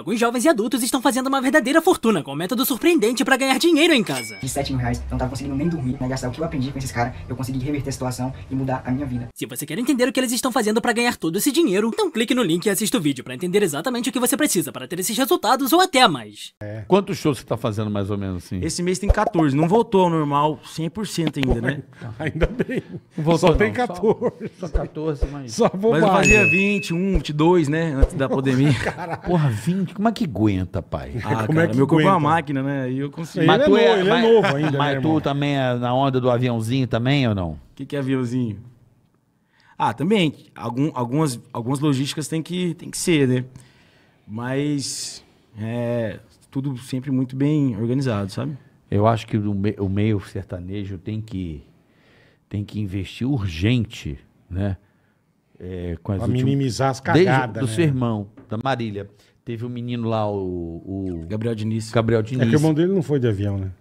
alguns jovens e adultos estão fazendo uma verdadeira fortuna com um método surpreendente para ganhar dinheiro em casa. De 7 mil reais, não tava conseguindo nem dormir, né? Gastar o que eu aprendi com esses caras, eu consegui reverter a situação e mudar a minha vida. Se você quer entender o que eles estão fazendo para ganhar todo esse dinheiro, então clique no link e assista o vídeo para entender exatamente o que você precisa para ter esses resultados ou até mais. É. Quantos shows você tá fazendo mais ou menos assim? Esse mês tem 14, não voltou ao normal 100% ainda, né? Pô, né? Ainda bem. Voltou, só não, tem 14. Só, só 14, mas... Só vou mas mais. eu fazia 21, 22, né? Antes da pandemia. Caralho. Porra, 20? como é que aguenta, pai? Ah, como é cara, é que meu corpo é uma máquina, né? E eu consigo. É mas ele, tu é, novo, é, ele mas, é novo ainda. Né, mas tu irmão? também é na onda do aviãozinho também ou não? O que, que é aviãozinho? Ah, também. Algum, algumas, algumas logísticas tem que, tem que ser, né? Mas é tudo sempre muito bem organizado, sabe? Eu acho que o, me, o meio sertanejo tem que, tem que investir urgente, né? É, com as últimas... minimizar as cagadas. Desde, né? Do seu irmão, da Marília. Teve o um menino lá, o, o. Gabriel Diniz. Gabriel Diniz. É que o irmão dele não foi de avião, né?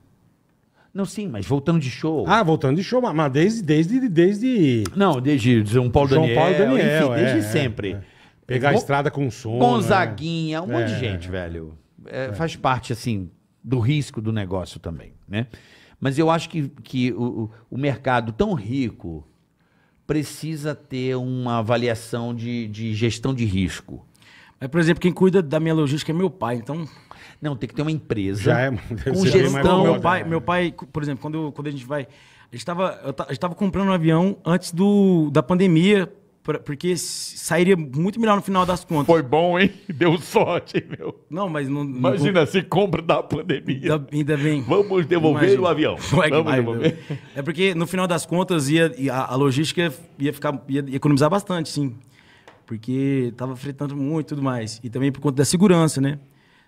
Não, sim, mas voltando de show. Ah, voltando de show, mas desde. desde, desde... Não, desde São Paulo João Daniel. Paulo Daniel, enfim, é, desde é, sempre. É. Pegar a estrada com som. Né? Gonzaguinha, um monte de é. gente, velho. É, é. Faz parte, assim, do risco do negócio também, né? Mas eu acho que, que o, o mercado tão rico precisa ter uma avaliação de, de gestão de risco. É por exemplo, quem cuida da minha logística é meu pai, então. Não, tem que ter uma empresa. Já é, com gestão. Meu né? pai, meu pai, por exemplo, quando, eu, quando a gente vai. A gente estava comprando um avião antes do, da pandemia, porque sairia muito melhor no final das contas. Foi bom, hein? Deu sorte, meu. Não, mas não. Imagina não... se compra da pandemia. Da, ainda bem. Vamos devolver Imagina. o avião. Vamos vai, devolver. Meu. É porque no final das contas ia, a, a logística ia ficar ia economizar bastante, sim. Porque tava fretando muito e tudo mais. E também por conta da segurança, né?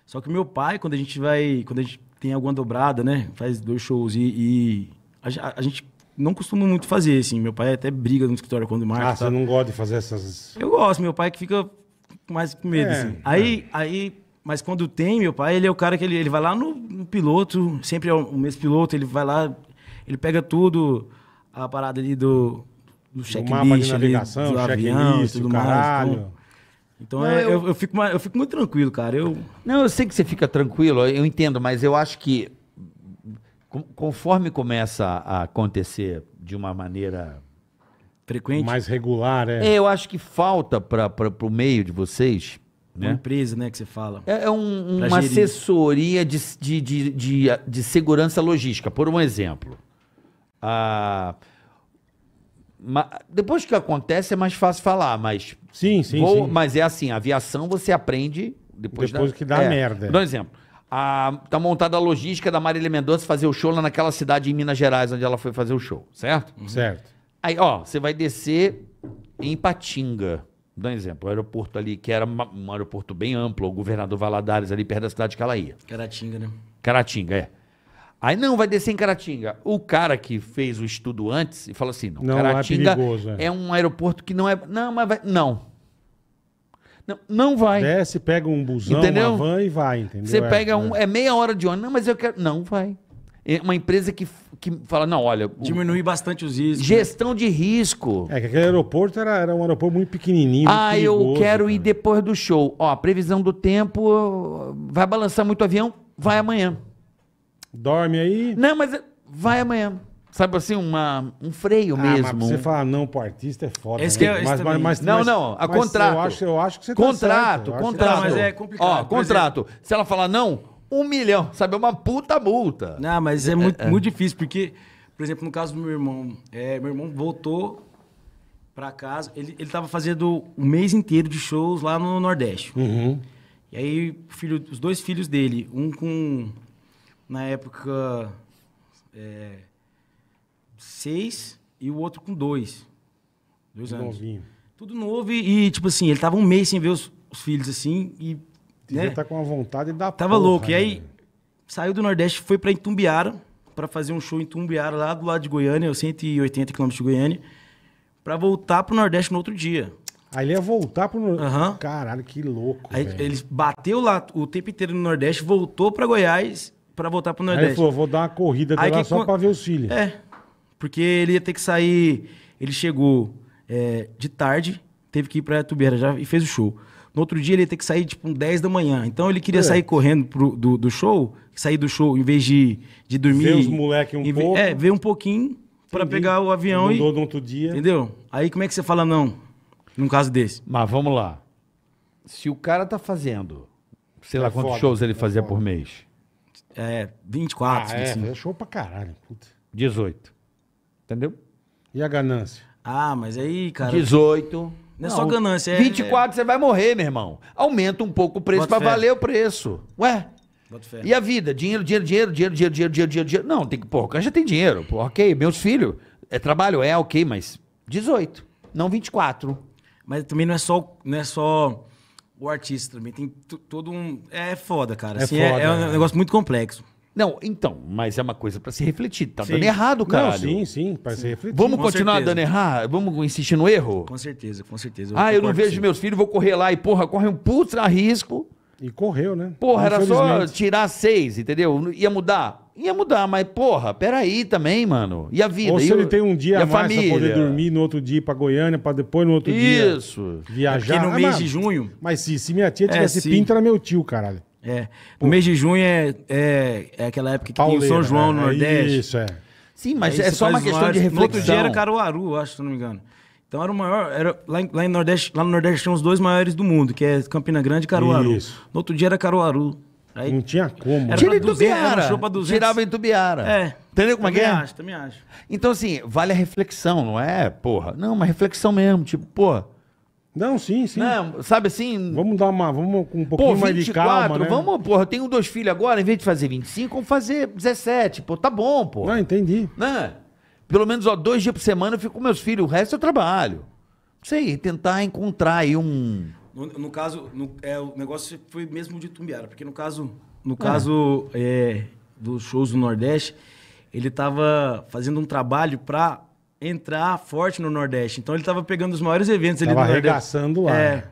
Só que meu pai, quando a gente vai. Quando a gente tem alguma dobrada, né? Faz dois shows e. e a, a, gente não costuma muito fazer, assim. Meu pai até briga no escritório quando marca. Ah, tá. você não gosta de fazer essas. Eu gosto, meu pai que fica mais com medo, é, assim. Aí, é. aí mas quando tem, meu pai, ele é o cara que ele, ele vai lá no, no piloto, sempre é o, mesmo piloto, ele vai lá, ele pega tudo, a parada ali do, do checklist, mapa de navegação, ali, do avião, checklist, tudo caralho. mais. Então não, é, eu, eu, fico, eu fico muito tranquilo, cara. Eu... Não, eu sei que você fica tranquilo, eu entendo, mas eu acho que conforme começa a acontecer de uma maneira frequente, mais regular, é. é eu acho que falta para o meio de vocês. Né? Uma empresa, né, que você fala. É, é um, uma gerir. assessoria de, de, de, de, de segurança logística, por um exemplo. Ah, depois que acontece é mais fácil falar, mas. Sim, sim. Vou, sim. Mas é assim: aviação você aprende depois, depois da, que dá é, merda. Dá um exemplo. A, tá montada a logística da Marília Mendonça fazer o show lá naquela cidade em Minas Gerais, onde ela foi fazer o show, certo? Uhum. Certo. Aí, ó, você vai descer em Patinga. Dá um exemplo, o aeroporto ali, que era um aeroporto bem amplo, o governador Valadares ali perto da cidade que ela ia. Caratinga, né? Caratinga, é. Aí não, vai descer em Caratinga. O cara que fez o estudo antes e falou assim: não, não é Caratinga é, perigoso, é. é, um aeroporto que não é. Não, mas vai. Não. Não, não vai. Desce, pega um busão, entendeu? uma van e vai, entendeu? Você é, pega é. um. É meia hora de ônibus. Não, mas eu quero. Não vai. É uma empresa que, que fala, não, olha. Diminui bastante os riscos. Né? Gestão de risco. É que aquele aeroporto era, era um aeroporto muito pequenininho. Ah, muito perigoso, eu quero cara. ir depois do show. Ó, previsão do tempo. Vai balançar muito o avião, vai amanhã. Dorme aí. Não, mas vai amanhã. Sabe assim, uma, um freio ah, mesmo. Mas você fala não pro artista é foda. Esse né? que é, mas, mas, mas, não, não, a contrato. Eu acho, eu acho que você contrato, tá certo. Contrato, Mas é complicado. Ó, contrato. É... Se ela falar não, um milhão. Sabe, é uma puta multa. Não, mas é, é muito, é. muito difícil, porque, por exemplo, no caso do meu irmão, é meu irmão voltou para casa. Ele, ele tava fazendo um mês inteiro de shows lá no Nordeste. Uhum. E aí, filho, os dois filhos dele, um com na época, é, seis e o outro com dois. Dois Tudo anos. Novinho. Tudo novo e, tipo assim, ele tava um mês sem ver os, os filhos, assim, e... Devia né? tá com a vontade da Tava porra, louco. E né, aí, saiu do Nordeste, foi para Itumbiara, para fazer um show em Itumbiara, lá do lado de Goiânia, 180 quilômetros de Goiânia, para voltar pro Nordeste no outro dia. Aí ele ia voltar pro Nordeste. Uhum. Caralho, que louco. Aí ele bateu lá o tempo inteiro no Nordeste, voltou para Goiás para voltar pro Nordeste. Aí ele falou, vou dar uma corrida dela só pra ver os filhos. É, porque ele ia ter que sair... Ele chegou é, de tarde, teve que ir pra Tubera já e fez o show. No outro dia ele ia ter que sair, tipo, 10 da manhã. Então ele queria é. sair correndo pro, do, do, show, sair do show em vez de, de dormir. Ver os moleque um pouco. É, ver um pouquinho para pegar o avião Mudou e... no outro dia. Entendeu? Aí como é que você fala não num caso desse? Mas vamos lá. Se o cara tá fazendo, sei é lá quantos foda, shows ele é fazia foda. por mês é, 24. Ah, 25. É, é, show pra caralho. Puta. 18. Entendeu? E a ganância? Ah, mas aí, cara. 18. Não é só ganância, é. 24 é... você vai morrer, meu irmão. Aumenta um pouco o preço Bota pra fé. valer o preço. Ué? E a vida? Dinheiro, dinheiro, dinheiro, dinheiro, dinheiro, dinheiro, dinheiro, dinheiro. dinheiro. Não, tem que. Pô, já tem dinheiro. Pô, ok, meus filhos. É trabalho, é ok, mas 18. Não 24. Mas também não é só. Não é só o artista também. Tem todo um. É foda, cara. É, assim, é, foda, é, é um né? negócio muito complexo. Não, então, mas é uma coisa para se refletir. Tá sim. dando errado, cara. Sim, sim, para se refletir. Vamos com continuar certeza. dando errado? Vamos insistir no erro? Com certeza, com certeza. Eu ah, eu não vejo sim. meus filhos, vou correr lá e, porra, corre um puta risco. E correu, né? Porra, era só tirar seis, entendeu? Ia mudar. Ia mudar, mas porra, peraí também, mano. E a vida? Ou se e ele o... tem um dia a mais família? pra poder dormir, no outro dia ir pra Goiânia, pra depois no outro dia Isso. viajar. Aqui é no ah, mês mas, de junho. Mas se, se minha tia é, tivesse é, pinta, era meu tio, caralho. É. No mês de junho é, é, é aquela época que Pauleira, tem o São João né? no é Nordeste. Isso, é. Sim, mas é só uma questão horas, de reflexão. No outro dia era Caruaru, acho, se não me engano. Então era o maior. Era, lá, em, lá, em Nordeste, lá no Nordeste tinham os dois maiores do mundo, que é Campina Grande e Caruaru. Isso. No outro dia era Caruaru. Aí, Não tinha como. Era né? Tira pra Tirava em Tubiara. É. Entendeu como é que é? Também acho, também acho. Então, assim, vale a reflexão, não é, porra? Não, uma reflexão mesmo, tipo, pô. Não, sim, sim. Não, sabe assim? Vamos dar uma. Vamos com um pouquinho pô, 24, mais de calma. Né? Vamos, porra, eu tenho dois filhos agora, em vez de fazer 25, vamos fazer 17. Pô, tá bom, pô. Não, entendi. Né? Pelo menos, ó, dois dias por semana eu fico com meus filhos, o resto eu trabalho. Não sei, tentar encontrar aí um. No, no caso, no, é, o negócio foi mesmo de Tumbiara, porque no caso, no ah. caso é, dos shows do Nordeste, ele estava fazendo um trabalho para entrar forte no Nordeste. Então ele estava pegando os maiores eventos tava ali do Nordeste. arregaçando lá. É. Né?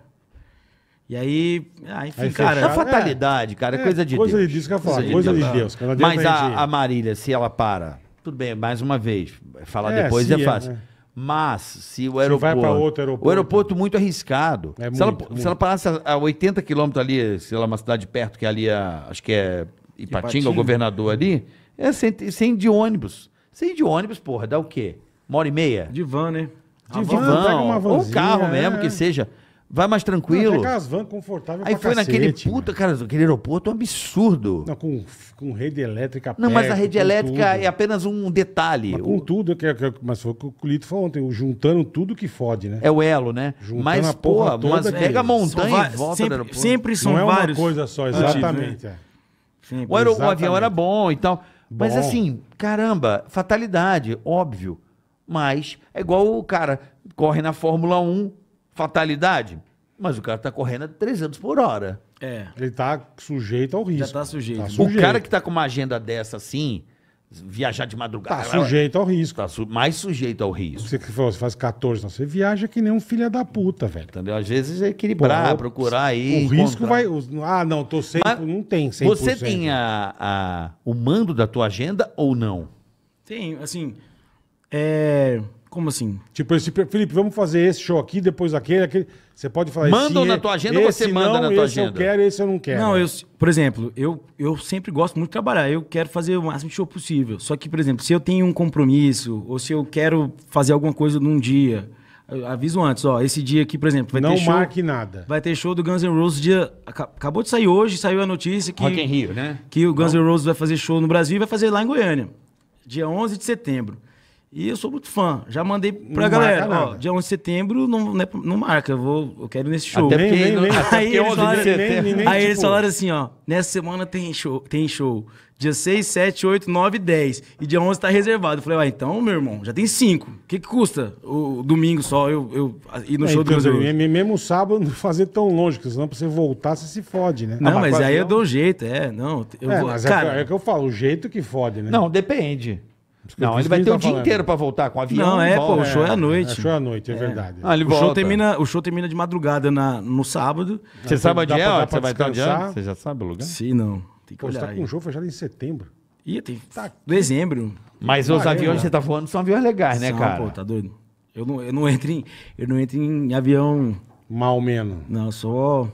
E aí, ah, enfim, aí cara. Fechado, é fatalidade, cara, é, coisa de coisa Deus. De Deus coisa, coisa de Deus. De Deus cara, Mas a, a Marília, se ela para, tudo bem, mais uma vez, falar é, depois é, é fácil. É, mas se o aeroporto. Se vai para outro aeroporto. O aeroporto muito arriscado. É se, muito, ela, muito. se ela parasse a 80 quilômetros ali, sei lá, uma cidade perto que é ali, a, acho que é Ipatinga, Ipatinga, o governador ali, é sem, sem de ônibus. Sem de ônibus, porra, dá o quê? Uma hora e meia? De van, né? De van, van, ou carro mesmo, é. que seja. Vai mais tranquilo. Não, van confortável Aí foi cacete, naquele puta, cara, aquele aeroporto um absurdo. Não, com, com rede elétrica Não, perto, mas a rede elétrica tudo. é apenas um detalhe. Mas com o... tudo, que, que, mas foi o que o Lito falou ontem, juntando tudo que fode, né? É o elo, né? Juntando mas, a porra, porra mas pega a é. montanha e volta sempre, do aeroporto. Sempre são Não é vários. uma coisa só, exatamente. né? é. o, o, avião era bom e tal. Bom. Mas assim, caramba, fatalidade, óbvio. Mas é igual o cara corre na Fórmula 1, fatalidade. Mas o cara tá correndo a 300 por hora. É. Ele tá sujeito ao risco. Já tá sujeito. Tá sujeito. O cara que tá com uma agenda dessa assim, viajar de madrugada. Tá sujeito ao risco. Tá su mais sujeito ao risco. Você que falou, você faz 14, não, você viaja que nem um filho da puta, velho. Entendeu? Às vezes é equilibrar, Pô, procurar aí. O risco vai. Ah, não, tô sem. Não tem 100%. Você tem a, a, o mando da tua agenda ou não? Tem, assim. É. Como assim? Tipo, esse, Felipe, vamos fazer esse show aqui, depois aquele, aquele. Você pode falar Mandam na é tua agenda ou esse você manda não, na tua esse agenda? eu quero, esse eu não quero. Não, eu, por exemplo, eu, eu sempre gosto muito de trabalhar. Eu quero fazer o máximo de show possível. Só que, por exemplo, se eu tenho um compromisso ou se eu quero fazer alguma coisa num dia, eu aviso antes, ó, esse dia aqui, por exemplo, vai não ter show. Não marque nada. Vai ter show do Guns N' Roses dia acabou de sair hoje, saiu a notícia que Rock in Rio, né? Que o Guns N' Roses vai fazer show no Brasil e vai fazer lá em Goiânia, dia 11 de setembro. E eu sou muito fã. Já mandei pra não galera, ó, dia 11 de setembro não, não, é, não marca, eu, vou, eu quero ir nesse show. Até porque, nem, aí, eles falaram, nem, aí eles tipo, falaram assim, ó, nessa semana tem show, tem show. Dia 6, 7, 8, 9, 10. E dia 11 tá reservado. Eu falei, ah, então, meu irmão, já tem 5. O que, que custa o domingo só eu, eu ir no é, show entendo, do Guns N' Mesmo sábado não fazer tão longe, porque senão pra você voltar, você se fode, né? Não, ah, mas, mas aí não... eu dou jeito, é. Não, eu é, mas é cara, é, é que eu falo, o jeito que fode, né? Não, depende. Não, ele vai ter o dia inteiro pra voltar com o avião. Não, é, pô, o show é à é, é noite. O show é à noite, é, é. verdade. Ah, ele o, volta. show termina, o show termina de madrugada na, no sábado. Você sabe onde é? você vai estar onde Você já sabe o lugar? Sim, não. Tem que pô, olhar. Você tá com o show fechado em setembro. Ih, tem. Tá. Dezembro. Mas os aviões que você tá voando são aviões legais, né, são, cara? Pô, tá doido. Eu não, eu não entro em, eu não entro em avião. Mal menos. Não, só.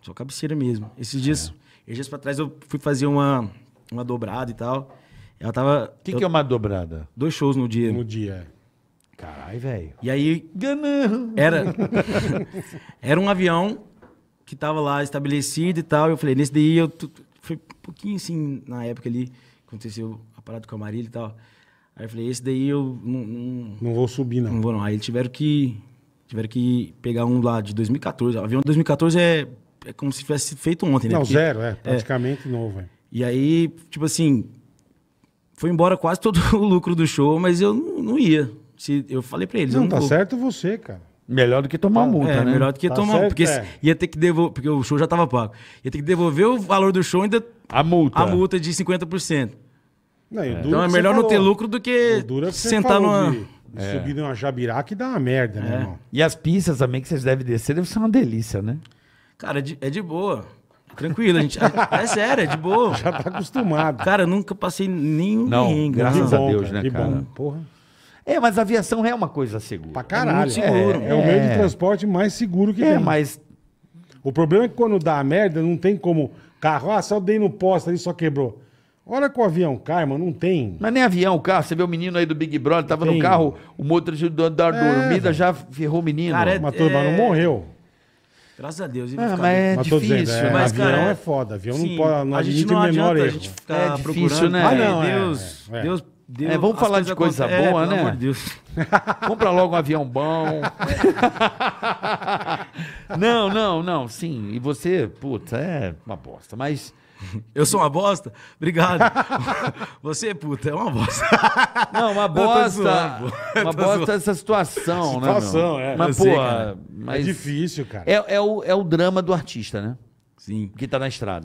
Só cabeceira mesmo. Esses dias, esses dias pra trás eu fui fazer uma, uma dobrada e tal. Ela tava. O que, eu, que é uma dobrada? Dois shows no dia. No dia. É. Caralho, velho. E aí. Ganão! Era. era um avião que tava lá estabelecido e tal. Eu falei, nesse daí eu. Foi um pouquinho assim, na época ali, aconteceu a parada com a Marília e tal. Aí eu falei, esse daí eu não. Não, não vou subir, não. Não vou, não. Aí eles tiveram que. Tiveram que pegar um lá de 2014. O avião de 2014 é, é como se tivesse feito ontem, né? Não, Porque, zero, é. é. Praticamente é. novo, velho. E aí, tipo assim, foi embora quase todo o lucro do show, mas eu não, não ia. Se, eu falei para eles. Não, não tá vou. certo você, cara. Melhor do que tomar tá, multa, é, né? Melhor do que tá tomar, certo, porque é. ia ter que devolver, porque o show já estava pago. Ia ter que devolver o valor do show ainda a multa. A multa de 50%. Não, é. Então é melhor não ter lucro do que é sentar numa de, de é. subir numa jabiraca e dar uma merda, né, é. irmão? E as pistas também que vocês devem descer, deve ser uma delícia, né? Cara, é de, é de boa. Tranquilo, a gente. É sério, é de boa. Já tá acostumado. Cara, eu nunca passei nenhum Não, perrengue. graças bom, a Deus, cara, né, né, cara? Bom, porra. É, mas a aviação é uma coisa segura. Pra caralho. É, seguro. É, é, o meio de é. transporte mais seguro que é, tem. É, mas. O problema é que quando dá merda, não tem como. Carro, ah, só dei no posto ali, só quebrou. Olha que o avião cai, mano, não tem. Mas nem avião, carro. Você vê o menino aí do Big Brother, tava tem. no carro, o motorista da dormida é. já ferrou o menino. Cara, é, mas é... mas não é- morreu. Graças a Deus. Ah, é, mas é né? mas difícil. Dizendo, é, mas, avião cara, é foda. Avião sim, não pode. Não a gente não adianta a gente ficar é difícil, procurando. Né? né? Ah, não, Deus, é, é. Deus Deus, é, vamos falar de coisa é, boa, é, né? Pelo amor de Deus. Compra logo um avião bom. não, não, não, sim. E você, puta, é uma bosta, mas. Eu sou uma bosta? Obrigado. Você, puta, é uma bosta. Não, uma bosta. uma bosta essa situação, né? Situação, é. Mas, pô, sei, é mas é difícil, cara. É, é, o, é o drama do artista, né? Sim. Que tá na estrada.